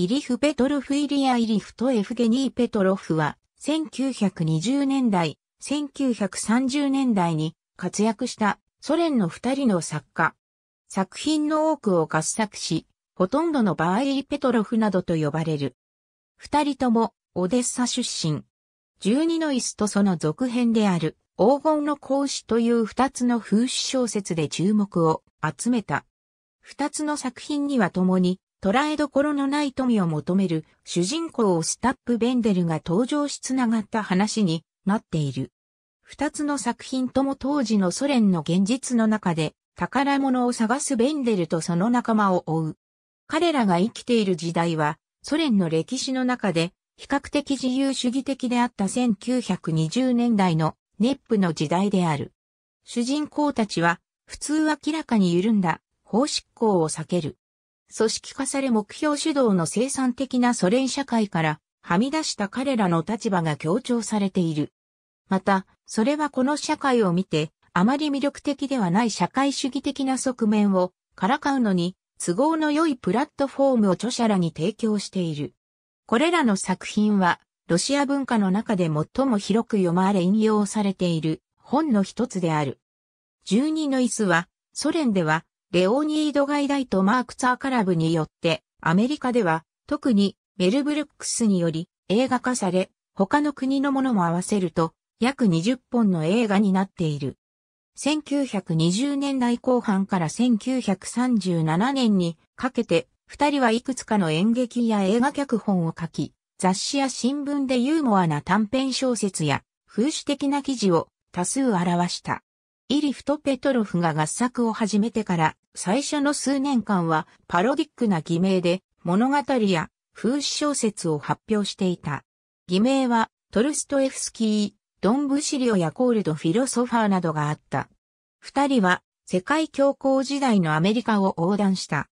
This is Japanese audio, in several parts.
イリフ・ペトロフ・イリア・イリフとエフゲニー・ペトロフは、1920年代、1930年代に活躍したソ連の二人の作家。作品の多くを合作し、ほとんどの場合ペトロフなどと呼ばれる。二人ともオデッサ出身。12の椅子とその続編である黄金の講子という二つの風刺小説で注目を集めた。二つの作品には共に捉えどころのない富を求める主人公をスタップベンデルが登場しつながった話になっている。二つの作品とも当時のソ連の現実の中で宝物を探すベンデルとその仲間を追う。彼らが生きている時代はソ連の歴史の中で比較的自由主義的であった1920年代のネップの時代である。主人公たちは普通明らかに緩んだ法執行を避ける。組織化され目標主導の生産的なソ連社会からはみ出した彼らの立場が強調されている。また、それはこの社会を見て、あまり魅力的ではない社会主義的な側面をからかうのに都合の良いプラットフォームを著者らに提供している。これらの作品は、ロシア文化の中で最も広く読まれ引用されている本の一つである。十二の椅子は、ソ連ではレオニード・ガイダイとマーク・ツァーカラブによって、アメリカでは、特にメル・ブルックスにより映画化され、他の国のものも合わせると、約20本の映画になっている。1920年代後半から1937年にかけて、二人はいくつかの演劇や映画脚本を書き、雑誌や新聞でユーモアな短編小説や風刺的な記事を多数表した。イリフとペトロフが合作を始めてから最初の数年間はパロディックな偽名で物語や風刺小説を発表していた。偽名はトルストエフスキー、ドンブシリオやコールド・フィロソファーなどがあった。二人は世界恐慌時代のアメリカを横断した。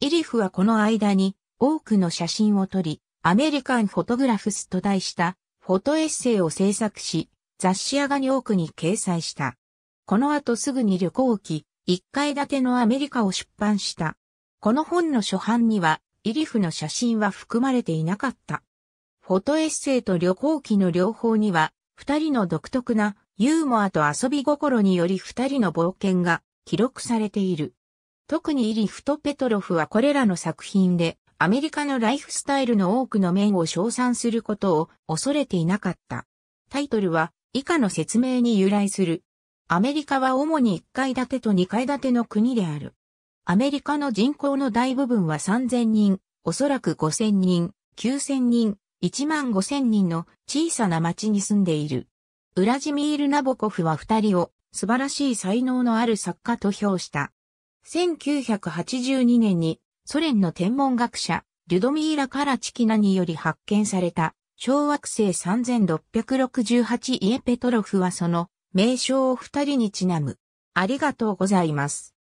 イリフはこの間に多くの写真を撮り、アメリカンフォトグラフスと題したフォトエッセイを制作し、雑誌やがに多くに掲載した。この後すぐに旅行記、1階建てのアメリカを出版した。この本の初版には、イリフの写真は含まれていなかった。フォトエッセイと旅行記の両方には、二人の独特なユーモアと遊び心により二人の冒険が記録されている。特にイリフとペトロフはこれらの作品でアメリカのライフスタイルの多くの面を称賛することを恐れていなかった。タイトルは以下の説明に由来するアメリカは主に1階建てと2階建ての国である。アメリカの人口の大部分は3000人、おそらく5000人、9000人、1万5000人の小さな町に住んでいる。ウラジミール・ナボコフは二人を素晴らしい才能のある作家と評した。1982年にソ連の天文学者、リュドミーラ・カラチキナにより発見された小惑星3668イエペトロフはその名称を二人にちなむ。ありがとうございます。